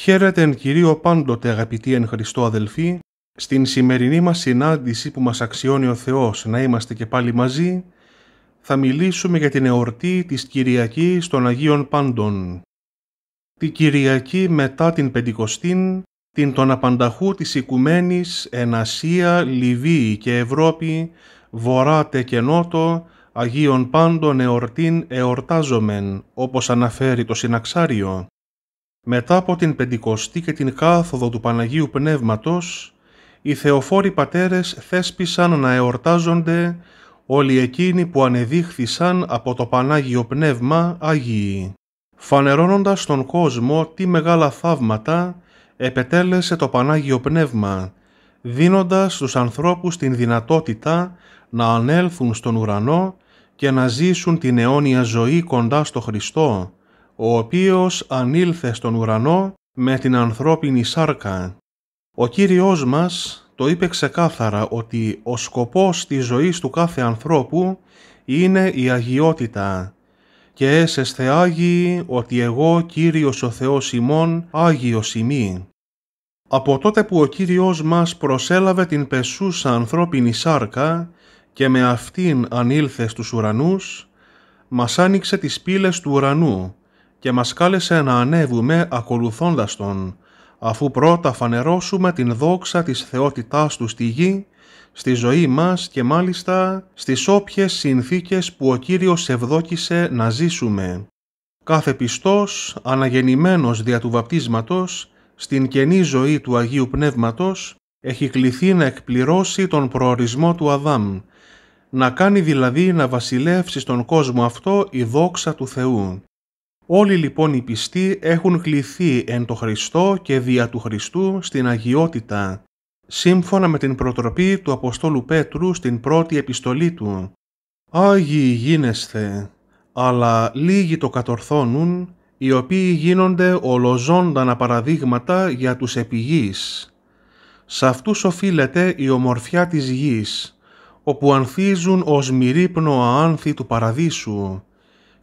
Χαίρετε εν Κυρίω πάντοτε αγαπητοί εν Χριστώ αδελφοί, στην σημερινή μας συνάντηση που μας αξιώνει ο Θεός να είμαστε και πάλι μαζί, θα μιλήσουμε για την εορτή της Κυριακής των Αγίων Πάντων. Τη Κυριακή μετά την πεντηκοστή, την των απανταχού της Οικουμένης εν Ασία, Λιβύη και Ευρώπη, βοράτε και Νότο, Αγίων Πάντων εορτήν εορτάζομεν, όπως αναφέρει το Συναξάριο μετά από την Πεντηκοστή και την κάθοδο του Παναγίου Πνεύματος, οι θεοφόροι πατέρες θέσπισαν να εορτάζονται όλοι εκείνοι που ανεδείχθησαν από το Πανάγιο Πνεύμα Αγίοι. Φανερώνοντας στον κόσμο τι μεγάλα θαύματα επετέλεσε το Πανάγιο Πνεύμα, δίνοντας στους ανθρώπους την δυνατότητα να ανέλθουν στον ουρανό και να ζήσουν την αιώνια ζωή κοντά στο Χριστό, ο οποίος ανήλθε στον ουρανό με την ανθρώπινη σάρκα. Ο Κύριος μας το είπε ξεκάθαρα ότι ο σκοπός της ζωής του κάθε ανθρώπου είναι η αγιότητα. «Και έσες Άγιοι, ότι εγώ Κύριος ο Θεός ημών, Άγιος ημί». Από τότε που ο Κύριος μας προσέλαβε την πεσούσα ανθρώπινη σάρκα και με αυτήν ανήλθε στους ουρανούς, μας άνοιξε τις πύλες του ουρανού και μας κάλεσε να ανέβουμε ακολουθώντας Τον, αφού πρώτα φανερώσουμε την δόξα της θεότητάς Τους στη γη, στη ζωή μας και μάλιστα στις όποιες συνθήκες που ο Κύριος ευδόκησε να ζήσουμε. Κάθε πιστός, αναγεννημένος δια του βαπτίσματος, στην καινή ζωή του Αγίου Πνεύματος, έχει κληθεί να εκπληρώσει τον προορισμό του Αδάμ, να κάνει δηλαδή να βασιλεύσει στον κόσμο αυτό η δόξα του Θεού. Όλοι λοιπόν οι πιστοί έχουν κληθεί εν το Χριστό και δια του Χριστού στην αγιότητα, σύμφωνα με την προτροπή του Αποστόλου Πέτρου στην πρώτη επιστολή του. Άγιοι γίνεσθε, αλλά λίγοι το κατορθώνουν, οι οποίοι γίνονται ολοζώντανα παραδείγματα για τους επιγείς. Σε αυτούς οφείλεται η ομορφιά της γης, όπου ανθίζουν ως μυρίπνο αάνθη του παραδείσου,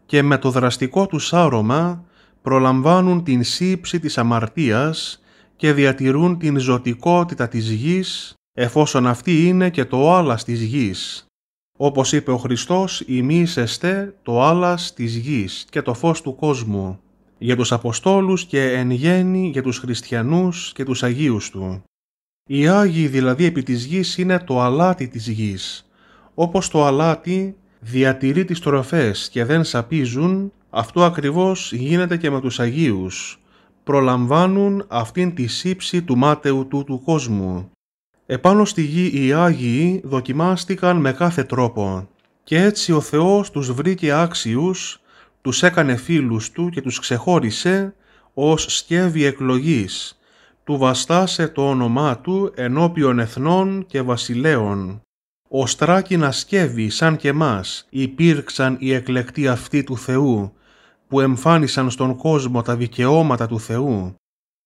και με το δραστικό του άρωμα προλαμβάνουν την σύψη της αμαρτίας και διατηρούν την ζωτικότητα της γης εφόσον αυτή είναι και το άλλας της γης. Όπως είπε ο Χριστός, ημίσεστε το άλλας της γης και το φως του κόσμου, για τους Αποστόλους και εν γέννη για τους Χριστιανούς και τους Αγίους του. Οι Άγιοι δηλαδή επί της γης είναι το αλάτι της γης, όπως το αλάτι διατηρεί τις τροφές και δεν σαπίζουν, αυτό ακριβώς γίνεται και με τους Αγίους. Προλαμβάνουν αυτήν τη σύψη του μάταιου του του κόσμου. Επάνω στη γη οι Άγιοι δοκιμάστηκαν με κάθε τρόπο. Και έτσι ο Θεός τους βρήκε άξιους, τους έκανε φίλους του και τους ξεχώρισε ως σκεύη εκλογής. Του βαστάσε το όνομά του ενώπιον εθνών και βασιλέων ο να σκεύη σαν και μας υπήρξαν οι εκλεκτοί αυτοί του Θεού, που εμφάνισαν στον κόσμο τα δικαιώματα του Θεού,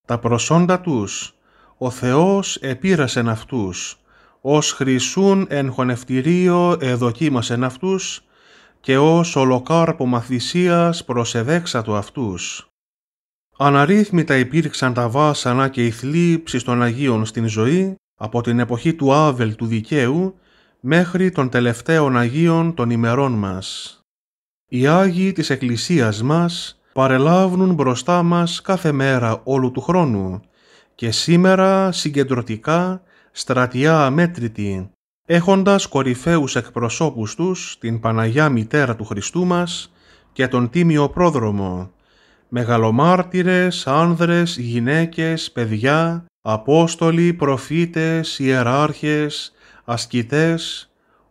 τα προσόντα τους, ο Θεός επήρασεν αυτούς, ως χρυσούν εν χωνευτηρίο εδοκίμασεν αυτούς, και ως ολοκάρπο μαθησίας του αυτούς. Αναρρύθμιτα υπήρξαν τα βάσανα και οι θλίψεις των Αγίων στην ζωή, από την εποχή του Άβελ του Δικαίου μέχρι των τελευταίων Αγίων των ημερών μας. Οι Άγιοι της Εκκλησίας μας παρελάβουν μπροστά μας κάθε μέρα όλου του χρόνου και σήμερα συγκεντρωτικά στρατιά αμέτρητη, έχοντας κορυφαίους εκπροσώπους τους την Παναγιά Μητέρα του Χριστού μας και τον Τίμιο Πρόδρομο, μεγαλομάρτυρες, άνδρες, γυναίκες, παιδιά, Απόστολοι, προφήτες, ιεράρχες, ασκητές,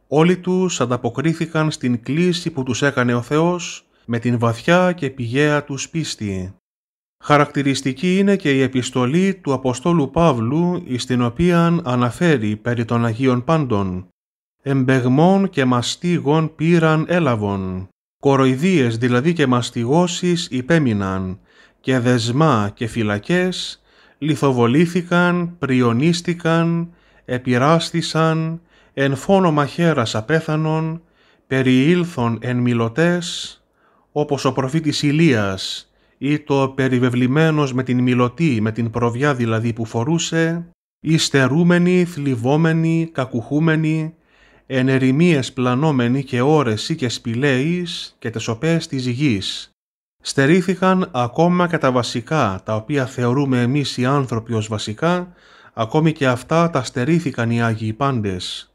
όλοι τους ανταποκρίθηκαν στην κλίση που τους έκανε ο Θεός με την βαθιά και πηγαία τους πίστη. Χαρακτηριστική είναι και η επιστολή του Αποστόλου Παύλου, στην οποία αναφέρει περί των Αγίων Πάντων. «Εμπεγμών και μαστίγων πήραν έλαβον, κοροϊδίες δηλαδή και μαστιγώσεις υπέμειναν, και δεσμά και φυλακές λιθοβολήθηκαν, πριονίστηκαν, επειράστησαν, εν φόνο μαχαίρας απέθανον, περιήλθον εν μιλωτές, όπως ο προφήτης Ηλίας, ή το περιβεβλημένος με την μιλωτή, με την προβιά δηλαδή που φορούσε, ιστερούμενοι, θλιβόμενοι, κακουχούμενοι, εν ερημίες πλανόμενοι και ώρες ή και σπηλαίεις και τι οπές της γης. Στερήθηκαν ακόμα και τα βασικά, τα οποία θεωρούμε εμείς οι άνθρωποι ως βασικά, ακόμη και αυτά τα στερήθηκαν οι Άγιοι πάντες.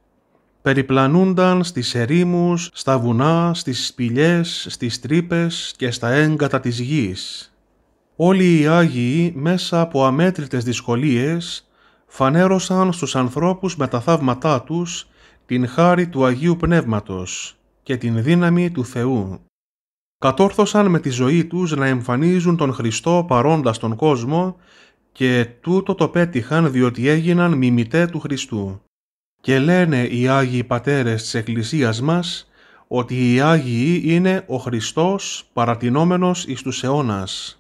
Περιπλανούνταν στις ερήμους, στα βουνά, στις σπηλιές, στις τρύπες και στα έγκατα της γης. Όλοι οι Άγιοι μέσα από αμέτρητες δυσκολίες φανέρωσαν στους ανθρώπους με τα θαύματά τους την χάρη του Αγίου Πνεύματος και την δύναμη του Θεού. Κατόρθωσαν με τη ζωή τους να εμφανίζουν τον Χριστό παρόντας στον κόσμο και τούτο το πέτυχαν διότι έγιναν μιμητέ του Χριστού. Και λένε οι Άγιοι Πατέρες της Εκκλησίας μας ότι οι Άγιοι είναι ο Χριστός παρατηνόμενος εις τους αιώνας.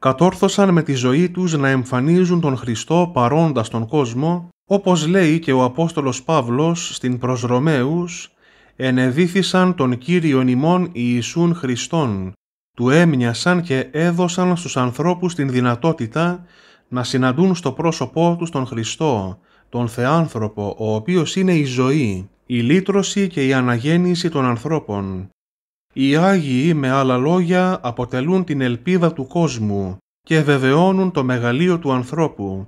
Κατόρθωσαν με τη ζωή τους να εμφανίζουν τον Χριστό παρόντας τον κόσμο, όπως λέει και ο Απόστολος Παύλος στην προς Ρωμαίους, «Ενεδίθησαν τον Κύριον ημών Ιησούν Χριστόν, του έμοιασαν και έδωσαν στους ανθρώπους την δυνατότητα να συναντούν στο πρόσωπό τους τον Χριστό, τον Θεάνθρωπο, ο οποίος είναι η ζωή, η λύτρωση και η αναγέννηση των ανθρώπων. Οι Άγιοι, με άλλα λόγια, αποτελούν την ελπίδα του κόσμου και βεβαιώνουν το μεγαλείο του ανθρώπου.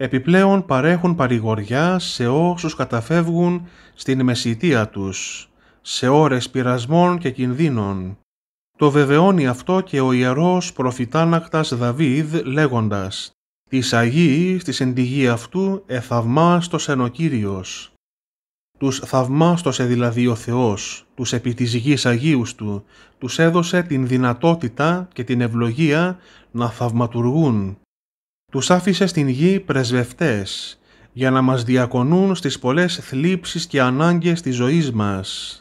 Επιπλέον παρέχουν παρηγοριά σε όσους καταφεύγουν στην μεσητεία τους, σε ώρες πειρασμών και κινδύνων. Το βεβαιώνει αυτό και ο ιερός προφητάνακτας Δαβίδ λέγοντας Τη Αγίης στη συντηγή αυτού εθαυμάστος εν ο Κύριος. Τους θαυμάστοσε δηλαδή ο Θεός, τους επί της γης Αγίους Του, τους έδωσε την δυνατότητα και την ευλογία να θαυματουργούν. Τους άφησε στην γη πρεσβευτές, για να μας διακονούν στις πολλές θλίψεις και ανάγκες της ζωής μας.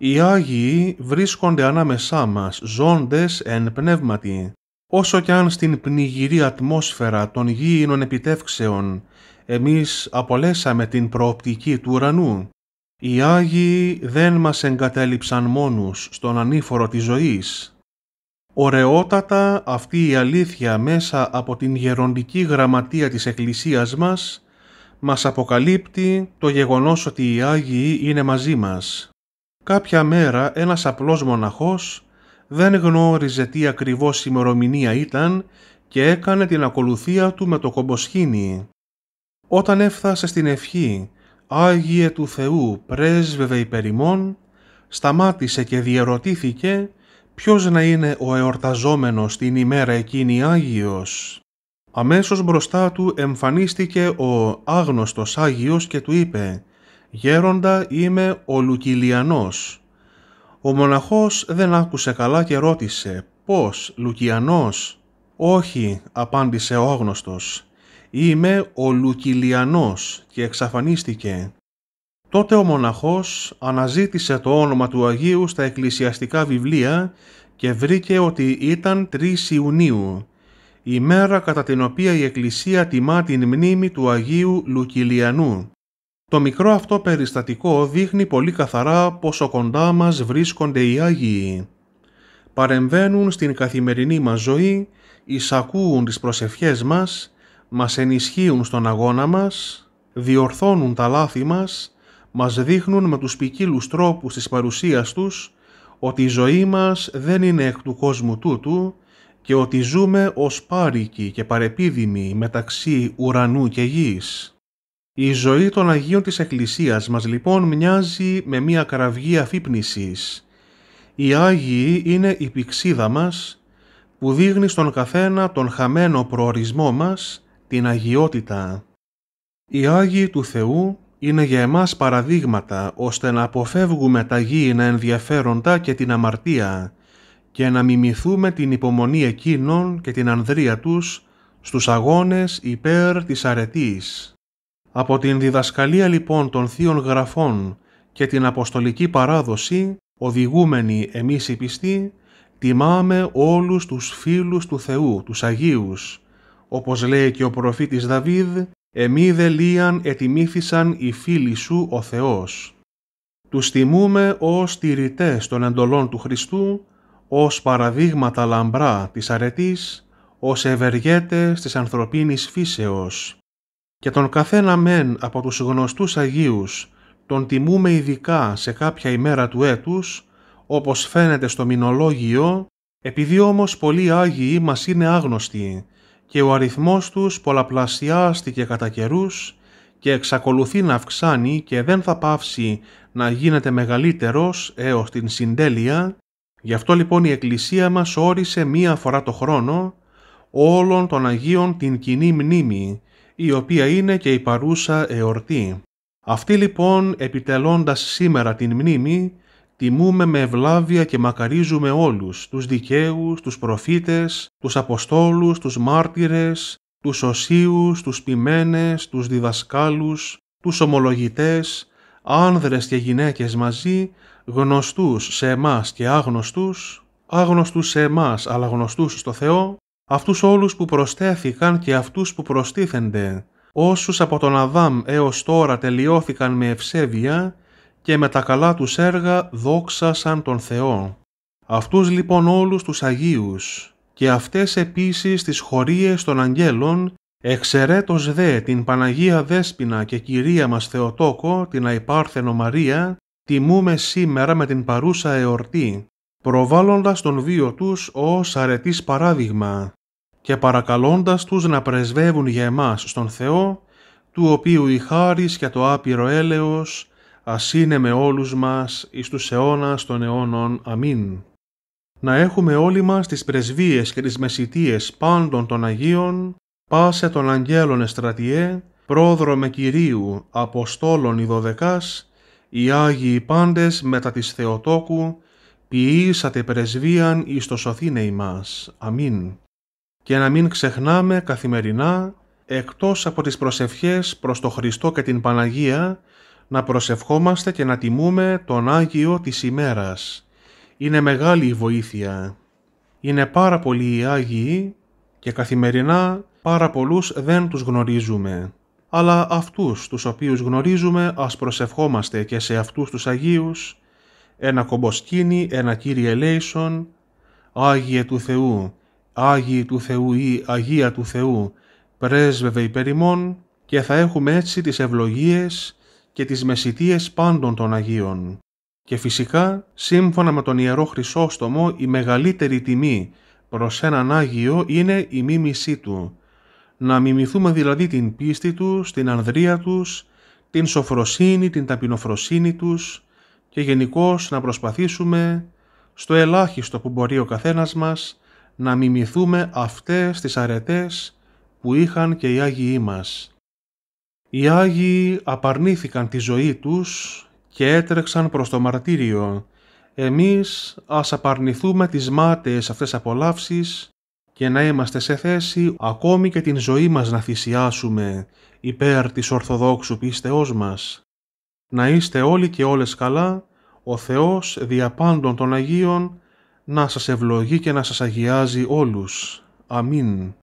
Οι Άγιοι βρίσκονται ανάμεσά μας, ζώντες εν πνεύματι. Όσο κι αν στην πνιγυρή ατμόσφαιρα των γήινων επιτεύξεων εμείς απολέσαμε την προοπτική του ουρανού, οι Άγιοι δεν μας εγκατέλειψαν μόνους στον ανήφορο της ζωής. Ωραιότατα αυτή η αλήθεια μέσα από την γεροντική γραμματεία της Εκκλησίας μας μας αποκαλύπτει το γεγονός ότι οι Άγιοι είναι μαζί μας. Κάποια μέρα ένας απλός μοναχός δεν γνώριζε τι ακριβώς ημερομηνία ήταν και έκανε την ακολουθία του με το κομποσχήνι. Όταν έφτασε στην ευχή «Άγιε του Θεού πρέσβευε υπερημών», σταμάτησε και διερωτήθηκε ποιος να είναι ο εορταζόμενος την ημέρα εκείνη Άγιος. Αμέσως μπροστά του εμφανίστηκε ο άγνωστος Άγιος και του είπε «Γέροντα είμαι ο Λουκυλιανός, ο μοναχός δεν άκουσε καλά και ρώτησε «Πώς, Λουκιανός» «Όχι», απάντησε ο άγνωστος. «Είμαι ο Λουκιλιανός» και εξαφανίστηκε. Τότε ο μοναχός αναζήτησε το όνομα του Αγίου στα εκκλησιαστικά βιβλία και βρήκε ότι ήταν 3 Ιουνίου, η μέρα κατά την οποία η Εκκλησία τιμά την μνήμη του Αγίου Λουκιλιανού. Το μικρό αυτό περιστατικό δείχνει πολύ καθαρά πόσο κοντά μας βρίσκονται οι Άγιοι. Παρεμβαίνουν στην καθημερινή μας ζωή, εισακούουν τις προσευχές μας, μας ενισχύουν στον αγώνα μας, διορθώνουν τα λάθη μας, μας δείχνουν με τους ποικίλους τρόπους της παρουσίας τους ότι η ζωή μας δεν είναι εκ του κόσμου τούτου και ότι ζούμε ως πάρικοι και παρεπίδημοι μεταξύ ουρανού και γης. Η ζωή των Αγίων της Εκκλησίας μας λοιπόν μοιάζει με μια καραυγή αφύπνισης. Οι Άγιοι είναι η πηξίδα μας που δείχνει στον καθένα τον χαμένο προορισμό μας, την αγιότητα. Οι Άγιοι του Θεού είναι για εμάς παραδείγματα ώστε να αποφεύγουμε τα γήινα ενδιαφέροντα και την αμαρτία και να μιμηθούμε την υπομονή εκείνων και την ανδρεία τους στους αγώνες υπέρ της αρετής. Από την διδασκαλία λοιπόν των θείων γραφών και την αποστολική παράδοση, οδηγούμενοι εμείς οι πιστοί, τιμάμε όλους τους φίλους του Θεού, τους Αγίους. Όπως λέει και ο προφήτης Δαβίδ, «Εμεί δε λίαν ετιμήθησαν οι φίλοι σου ο Θεός». Τους τιμούμε ως τηρητές των εντολών του Χριστού, ως παραδείγματα λαμπρά της αρετής, ως ευεργέτες της ανθρωπίνης φύσεως και τον καθένα μεν από τους γνωστούς Αγίους τον τιμούμε ειδικά σε κάποια ημέρα του έτους, όπως φαίνεται στο μηνολόγιο, επειδή όμως πολλοί Άγιοι μας είναι άγνωστοι και ο αριθμός τους πολλαπλασιάστηκε κατά καιρούς και εξακολουθεί να αυξάνει και δεν θα πάυσει να γίνεται μεγαλύτερος έως την συντέλεια, γι' αυτό λοιπόν η Εκκλησία μας όρισε μία φορά το χρόνο όλων των Αγίων την κοινή μνήμη η οποία είναι και η παρούσα εορτή. Αυτή λοιπόν επιτελώντας σήμερα την μνήμη, τιμούμε με ευλάβεια και μακαρίζουμε όλους, τους δικαίους, τους προφήτες, τους αποστόλους, τους μάρτυρες, τους οσίους, τους ποιμένες, τους διδασκάλους, τους ομολογητές, άνδρες και γυναίκες μαζί, γνωστούς σε εμάς και άγνωστούς, άγνωστους σε εμάς αλλά γνωστούς στο Θεό, αυτούς όλους που προστέθηκαν και αυτούς που προστίθενται, όσους από τον Αδάμ έως τώρα τελειώθηκαν με ευσέβεια και με τα καλά τους έργα δόξασαν τον Θεό. Αυτούς λοιπόν όλους τους Αγίους και αυτές επίσης τις χωρίες των αγγέλων εξαιρέτως δε την Παναγία Δέσποινα και Κυρία μας Θεοτόκο, την Αϊπάρθενο Μαρία, τιμούμε σήμερα με την παρούσα εορτή, προβάλλοντας τον βίο τους ως αρετής παράδειγμα, και παρακαλώντας τους να πρεσβεύουν για εμάς στον Θεό, του οποίου η χάρις και το άπειρο έλεος ας είναι με όλους μας εις τους αιώνας των αιώνων. Αμήν. Να έχουμε όλοι μας τις πρεσβείες και τις μεσητείες πάντων των Αγίων, πάσε των Αγγέλων Εστρατιέ, πρόδρομε Κυρίου, Αποστόλων Δωδεκάς, οι Άγιοι πάντες μετά της Θεοτόκου, ποιήσατε πρεσβείαν εις το σωθήνε ημάς. Αμήν και να μην ξεχνάμε καθημερινά, εκτός από τις προσευχές προς το Χριστό και την Παναγία, να προσευχόμαστε και να τιμούμε τον Άγιο της ημέρας. Είναι μεγάλη η βοήθεια. Είναι πάρα πολλοί οι Άγιοι και καθημερινά πάρα πολλούς δεν τους γνωρίζουμε. Αλλά αυτούς τους οποίους γνωρίζουμε ας προσευχόμαστε και σε αυτούς τους Αγίους ένα κομποσκίνη, ένα Κύριε Λέισον, Άγιε του Θεού, Άγιοι του Θεού ή Αγία του Θεού, πρέσβευε υπέρ ημών, και θα έχουμε έτσι τις ευλογίες και τις μεσητείες πάντων των Αγίων. Και φυσικά, σύμφωνα με τον Ιερό Χρυσόστομο, η μεγαλύτερη τιμή προς έναν Άγιο είναι η μίμησή του. Να μιμηθούμε δηλαδή την πίστη τους, την ανδρεία τους, την σοφροσύνη, την ταπεινοφροσύνη τους και γενικώς να προσπαθήσουμε στο ελάχιστο που μπορεί ο καθένας μας να μιμηθούμε αυτές τις αρετές που είχαν και οι Άγιοι μας. Οι Άγιοι απαρνήθηκαν τη ζωή τους και έτρεξαν προς το μαρτύριο. Εμείς ας απαρνηθούμε τις μάταιες αυτές απολαύσεις και να είμαστε σε θέση ακόμη και την ζωή μας να θυσιάσουμε υπέρ της Ορθοδόξου πίστεώς μας. Να είστε όλοι και όλες καλά, ο Θεός δια πάντων των Αγίων να σας ευλογεί και να σας αγιάζει όλους. Αμήν.